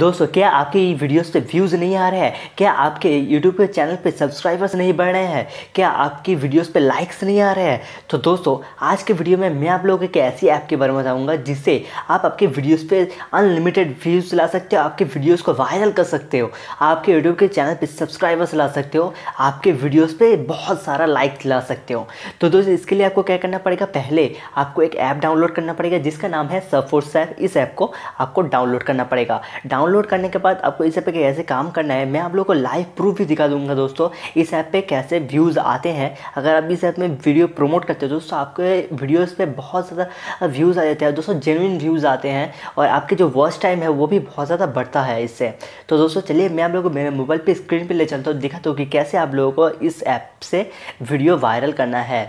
दोस्तों क्या आपके वीडियोस पे व्यूज़ नहीं आ रहे हैं क्या आपके यूट्यूब के चैनल पे सब्सक्राइबर्स नहीं बढ़ रहे हैं क्या आपकी वीडियोस पे लाइक्स नहीं आ रहे हैं तो दोस्तों आज के वीडियो में मैं आप लोगों के एक ऐसी ऐप के बारे में बताऊँगा जिससे आप आपके वीडियोज़ पर अनलिमिटेड व्यूज़ ला सकते हो आपके वीडियोज़ को वायरल कर सकते हो आपके यूट्यूब के चैनल पर सब्सक्राइबर्स ला सकते हो आपके वीडियोज़ पर बहुत सारा लाइक ला सकते हो तो दोस्तों इसके लिए आपको क्या करना पड़ेगा पहले आपको एक ऐप डाउनलोड करना पड़ेगा जिसका नाम है सफोर्स ऐप इस ऐप को आपको डाउनलोड करना पड़ेगा डाउन डाउनलोड करने के बाद आपको इस ऐप पे कैसे काम करना है मैं आप लोगों को लाइव प्रूफ भी दिखा दूंगा दोस्तों इस ऐप पे कैसे व्यूज़ आते हैं अगर आप इस ऐप में वीडियो प्रमोट करते हो दोस्तों आपके वीडियोज़ पर बहुत ज़्यादा व्यूज़ आ जाते हैं दोस्तों जेनुइन व्यूज़ आते हैं और आपके जो वॉच टाइम है वो भी बहुत ज़्यादा बढ़ता है इससे तो दोस्तों चलिए मैं आप लोगों को मेरे मोबाइल पर स्क्रीन पर ले चलता हूँ दिखाता हूँ कि कैसे आप लोगों को इस ऐप से वीडियो वायरल करना है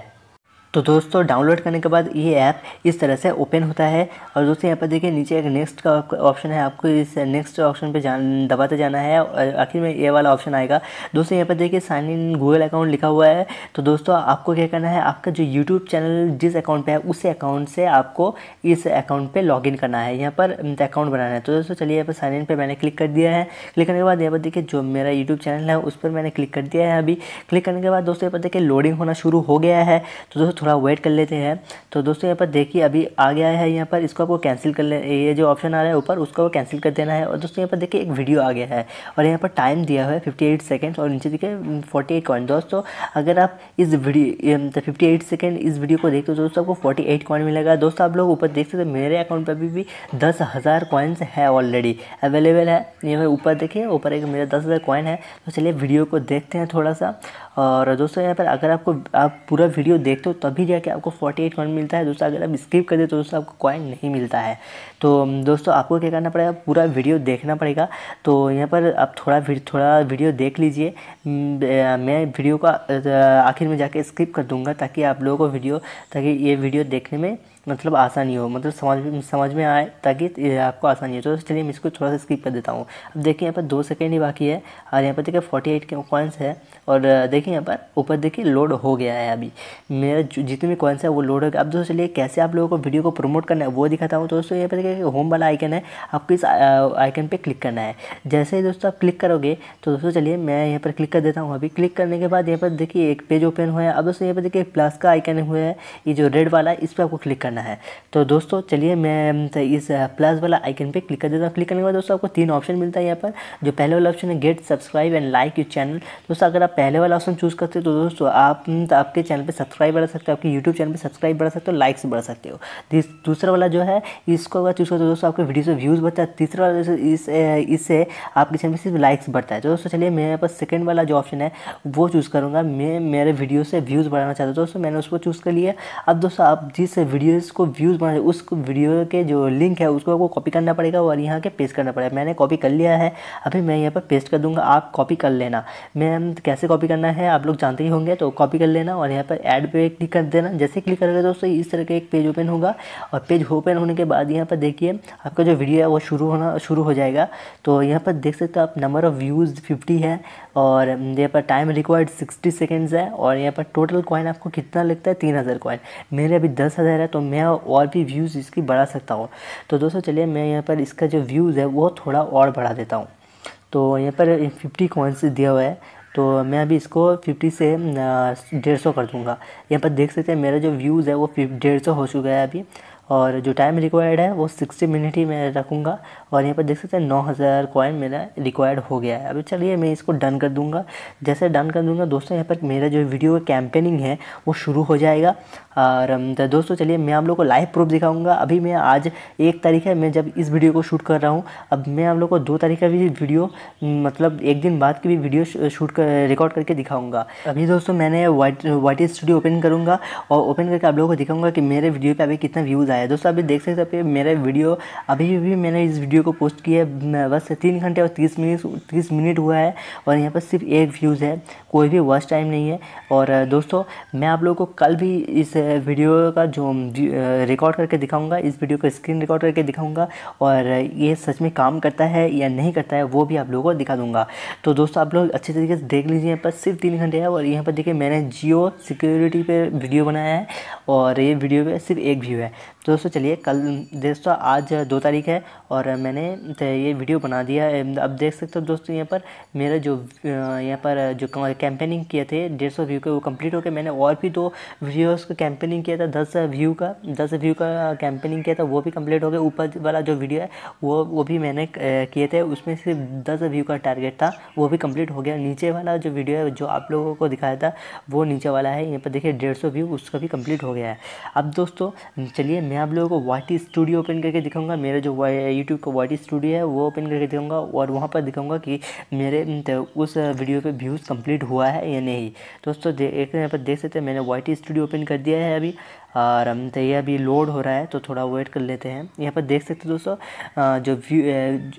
तो दोस्तों डाउनलोड करने के बाद ये ऐप इस तरह से ओपन होता है और दोस्तों यहाँ पर देखिए नीचे एक नेक्स्ट का ऑप्शन है आपको इस नेक्स्ट ऑप्शन पे जान दबाते जाना है और आखिर में ये वाला ऑप्शन आएगा दोस्तों यहाँ पर देखिए साइन इन गूगल अकाउंट लिखा हुआ है तो दोस्तों आपको क्या करना है आपका जो यूट्यूब चैनल जिस अकाउंट पर है उस अकाउंट से आपको इस अकाउंट पर लॉग करना है यहाँ पर अकाउंट बनाना है तो दोस्तों चलिए यहाँ पर साइन इन पर मैंने क्लिक कर दिया है क्लिक करने के बाद यहाँ पर देखिए जो मेरा यूट्यूब चैनल है उस पर मैंने क्लिक कर दिया है अभी क्लिक करने के बाद दोस्तों यहाँ पर देखिए लोडिंग होना शुरू हो गया है तो दोस्तों थोड़ा वेट कर लेते हैं तो दोस्तों यहाँ पर देखिए अभी आ गया है यहाँ पर इसको आपको कैंसिल कर ले ये जो ऑप्शन आ रहा है ऊपर उसको कैंसिल कर देना है और दोस्तों यहाँ पर देखिए एक वीडियो आ गया है और यहाँ पर टाइम दिया हुआ है फिफ्टी एट सेकेंड और नीचे देखिए फोर्टी एट कॉइन दोस्तों अगर आप इस वीडियो फिफ्टी एट सेकेंड इस वीडियो को देखते हो तो दोस्तों आपको फोर्टी एट कॉइन मिलेगा दोस्तों आप लोग ऊपर देख सकते मेरे अकाउंट पर अभी भी दस हज़ार कॉइन्स है ऑलरेडी अवेलेबल है ये ऊपर देखिए ऊपर एक मेरा दस हज़ार कॉइन है तो चलिए वीडियो को देखते हैं थोड़ा सा और दोस्तों यहाँ पर अगर आपको आप पूरा वीडियो देखते हो तब अभी जाके आपको फोर्टी एट कॉइन मिलता है दोस्तों अगर आप स्किप कर दे तो दोस्तों आपको कॉइन नहीं मिलता है तो दोस्तों आपको क्या करना पड़ेगा पूरा वीडियो देखना पड़ेगा तो यहाँ पर आप थोड़ा थोड़ा वीडियो देख लीजिए मैं वीडियो का आखिर में जाके स्किप कर दूँगा ताकि आप लोगों को वीडियो ताकि ये वीडियो देखने में मतलब आसानी हो मतलब समझ समझ में आए ताकि आपको आसानी हो तो चलिए मैं इसको थोड़ा सा स्किप कर देता हूँ अब देखिए यहाँ पर दो सेकेंड ही बाकी है और यहाँ पर देखिए फोर्टी एट कॉइन्स है और देखिए यहाँ पर ऊपर देखिए लोड हो गया है अभी मेरा जितने भी कॉइन्स है वो लोड हो गया अब दोस्तों चलिए कैसे आप लोगों को वीडियो को प्रमोट करना है वो दिखाता हूँ तो दोस्तों यहाँ पर देखिए होम वाला आइकन है आपको इस आइकन पर क्लिक करना है जैसे ही दोस्तों आप क्लिक करोगे तो दोस्तों चलिए मैं यहाँ पर क्लिक कर देता हूँ अभी क्लिक करने के बाद यहाँ पर देखिए एक पेज ओपन हुआ है अब दोस्तों यहाँ पर देखिए प्लस का आइकन हुआ है ये जो रेड वाला है इस पर आपको क्लिक करना करना है तो दोस्तों चलिए मैं तो इस प्लस वाला आइकन पे क्लिक कर देता हूँ क्लिक करने के बाद दोस्तों आपको तीन ऑप्शन मिलता है यहाँ पर जो पहले वाला ऑप्शन है get subscribe and like you channel दोस्तों अगर आप पहले वाला ऑप्शन चूज़ करते हो तो दोस्तों आप तो आपके चैनल पर सब्सक्राइब बढ़ा सकते हो आपके यूट्यूब चैनल पर सब्सक्राइब बढ़ा सकते हो लाइक्स बढ़ सकते हो दूसरा वाला जो है इसको अगर चूज़ करते हो दोस्तों आपके वीडियो से व्यूज़ बढ़ता है तीसरा वाला इससे आपके चैनल पर सिर्फ लाइक्स बढ़ता है तो दोस्तों चलिए मेरे पास सेकेंड वाला जो ऑप्शन है वो चूज़ करूँगा मैं मेरे वीडियो से व्यूज़ बढ़ाना चाहता हूँ दोस्तों मैंने उसको चूज़ कर लिया अब दोस्तों आप जिस वीडियो को व्यूज़ बना उस उसको वीडियो के जो लिंक है उसको आपको कॉपी करना पड़ेगा और यहाँ के पेस्ट करना पड़ेगा मैंने कॉपी कर लिया है अभी मैं यहाँ पर पेस्ट कर दूँगा आप कॉपी कर लेना मैं कैसे कॉपी करना है आप लोग जानते ही होंगे तो कॉपी कर लेना और यहाँ पर एड पे क्लिक कर देना जैसे क्लिक करोगे दोस्तों इस तरह का एक पेज ओपन होगा और पेज ओपन होने के बाद यहाँ पर देखिए आपका जो वीडियो है वो शुरू होना शुरू हो जाएगा तो यहाँ पर देख सकते हो आप नंबर ऑफ़ व्यूज़ फिफ्टी है और यहाँ पर टाइम रिक्वायर्ड सिक्सटी सेकेंड्स है और यहाँ पर टोटल कॉइन आपको कितना लगता है तीन हज़ार कॉइन मेरे अभी दस हज़ार है तो मैं और भी व्यूज़ इसकी बढ़ा सकता हूँ तो दोस्तों चलिए मैं यहाँ पर इसका जो व्यूज़ है वो थोड़ा और बढ़ा देता हूँ तो यहाँ पर फिफ्टी कॉइन्स दिया हुआ है तो मैं अभी इसको 50 से डेढ़ सौ कर दूंगा यहाँ पर देख सकते हैं मेरा जो व्यूज़ है वो डेढ़ सौ हो चुका है अभी और जो टाइम रिक्वायर्ड है वो सिक्सटी मिनट ही मैं रखूँगा और यहाँ पर देख सकते हैं नौ हज़ार कॉइन मेरा रिक्वायर्ड हो गया है अभी चलिए मैं इसको डन कर दूँगा जैसे डन कर दूँगा दोस्तों यहाँ पर मेरा जो वीडियो कैंपेनिंग है वो शुरू हो जाएगा और तो दोस्तों चलिए मैं आप लोग को लाइव प्रूफ दिखाऊँगा अभी मैं आज एक तारीख है मैं जब इस वीडियो को शूट कर रहा हूँ अब मैं आप लोग को दो तारीख का भी वीडियो मतलब एक दिन बाद की भी वीडियो शूट कर रिकॉर्ड करके दिखाऊँगा अभी दोस्तों मैंने वाइट वाइट स्टूडियो ओपन करूँगा और ओपन करके आप लोगों को दिखाऊँगा कि मेरे वीडियो पर अभी कितना व्यूज़ रहा दोस्तों अभी देख सकते हैं अभी मेरा वीडियो अभी भी मैंने इस वीडियो को पोस्ट किया है बस तीन घंटे और तीस मिनट तीस मिनट हुआ है और यहाँ पर सिर्फ एक व्यूज़ है कोई भी वर्ष टाइम नहीं है और दोस्तों मैं आप लोगों को कल भी इस वीडियो का जो रिकॉर्ड करके दिखाऊँगा इस वीडियो का स्क्रीन रिकॉर्ड करके दिखाऊँगा और ये सच में काम करता है या नहीं करता है वो भी आप लोगों को दिखा दूँगा तो दोस्तों आप लोग अच्छे तरीके से देख लीजिए यहाँ पर सिर्फ तीन घंटे है और यहाँ पर देखिए मैंने जियो सिक्योरिटी पे वीडियो बनाया है और ये वीडियो पे सिर्फ एक व्यू है तो दोस्तों चलिए कल दोस्तों आज दो तारीख है और मैंने ये वीडियो बना दिया अब देख सकते हो दोस्तों यहाँ पर मेरा जो यहाँ पर जो कैंपेनिंग किए थे डेढ़ सौ व्यू के वो कंप्लीट हो गए मैंने और भी दो वीडियोस का कैंपेनिंग किया था दस व्यू का दस व्यू का कैंपेनिंग किया था वो भी कम्प्लीट हो गया ऊपर वाला जो वीडियो है वो वो भी मैंने किए थे उसमें सिर्फ दस व्यू का टारगेट था वो भी कम्प्लीट हो गया नीचे वाला जो वीडियो है जो आप लोगों को दिखाया था वो नीचे वाला है यहाँ पर देखिए डेढ़ व्यू उसका भी कम्प्लीट हो गया है अब दोस्तों चलिए मैं आप लोगों को वाई स्टूडियो ओपन करके दिखाऊंगा मेरा जो यूट्यूब का वाई स्टूडियो है वो ओपन करके दिखाऊंगा और वहाँ पर दिखाऊंगा कि मेरे उस वीडियो पे व्यूज़ कंप्लीट हुआ है या नहीं दोस्तों एक यहाँ पर देख सकते हैं मैंने वाई स्टूडियो ओपन कर दिया है अभी और हम तो ये अभी लोड हो रहा है तो थोड़ा वेट कर लेते हैं यहाँ पर देख सकते हो दोस्तों जो व्यू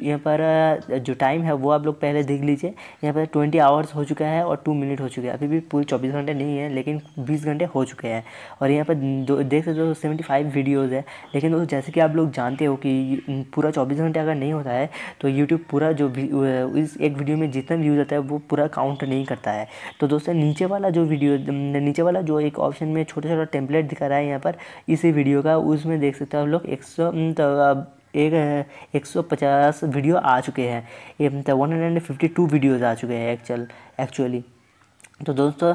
यहाँ पर जो टाइम है वो आप लोग पहले देख लीजिए यहाँ पर ट्वेंटी आवर्स हो चुका है और टू मिनट हो चुके हैं अभी भी पूरे चौबीस घंटे नहीं है लेकिन बीस घंटे हो चुके हैं और यहाँ पर देख सकते हो सेवेंटी फाइव वीडियोज़ है लेकिन दोस्तों जैसे कि आप लोग जानते हो कि पूरा चौबीस घंटे अगर नहीं होता है तो यूट्यूब पूरा जो इस एक वीडियो में जितना व्यूज़ आता है वो पूरा काउंट नहीं करता है तो दोस्तों नीचे वाला जो वीडियो नीचे वाला जो एक ऑप्शन में छोटा छोटा टेम्पलेट दिखा रहा है है यहाँ पर इसी वीडियो का उसमें देख सकते हो आप लोग एक सौ तो, एक एक सौ पचास वीडियो आ चुके हैं ये तो one hundred and fifty two videos आ चुके हैं एक्चुअल एक्चुअली तो दोस्तों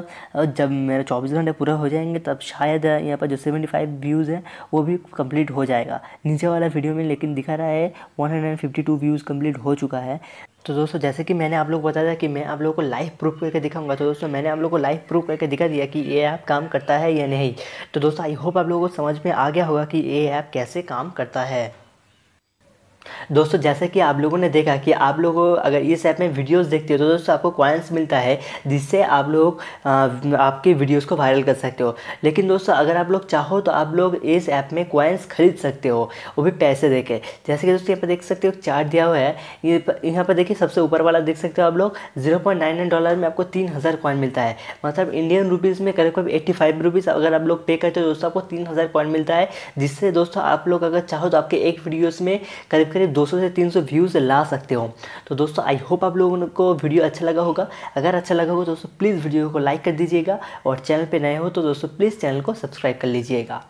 जब मेरे चौबीस घंटे पूरा हो जाएंगे तब शायद यहाँ पर जो सेवेंटी फाइव व्यूज़ हैं वो भी कंप्लीट हो जाएगा नीचे वाला वीडियो में लेकिन दिखा रहा है one hundred fifty two views complete हो चुका है तो दोस्तों जैसे कि मैंने आप लोग बताया कि मैं आप लोगों को लाइव प्रूफ करके दिखाऊंगा तो दोस्तों मैंने आप लोगों को लाइव प्रूफ करके दिखा दिया कि ये ऐप काम करता है या नहीं तो दोस्तों आई होप आप लोगों को समझ में आ गया होगा कि ये ऐप कैसे काम करता है दोस्तों जैसे कि आप लोगों ने देखा कि आप लोग अगर इस ऐप में वीडियोस देखते हो तो दोस्तों आपको कॉइन्स मिलता है जिससे आप लोग आपके वीडियोस को वायरल कर सकते हो लेकिन दोस्तों अगर आप लोग चाहो तो आप लोग इस ऐप में कॉइन्स खरीद सकते हो वो भी पैसे दे के जैसे कि दोस्तों यहाँ पर देख सकते हो चार्ट दिया हुआ है ये यहाँ पर देखिए सबसे ऊपर वाला देख सकते हो आप लोग जीरो डॉलर में आपको तीन हज़ार कॉइन मिलता है मतलब इंडियन रुपीज़ में करीब करीब एट्टी फाइव रुपीज़ अगर आप लोग पे करते हो दोस्तों आपको तीन हज़ार कॉइन मिलता है जिससे दोस्तों आप लोग अगर चाहो तो आपके एक वीडियोज़ में करीब करीब करीब 200 से 300 व्यूज़ ला सकते हो तो दोस्तों आई होप आप लोगों को वीडियो अच्छा लगा होगा अगर अच्छा लगा हो तो दोस्तों प्लीज़ वीडियो को लाइक कर दीजिएगा और चैनल पर नए हो तो दोस्तों प्लीज़ चैनल को सब्सक्राइब कर लीजिएगा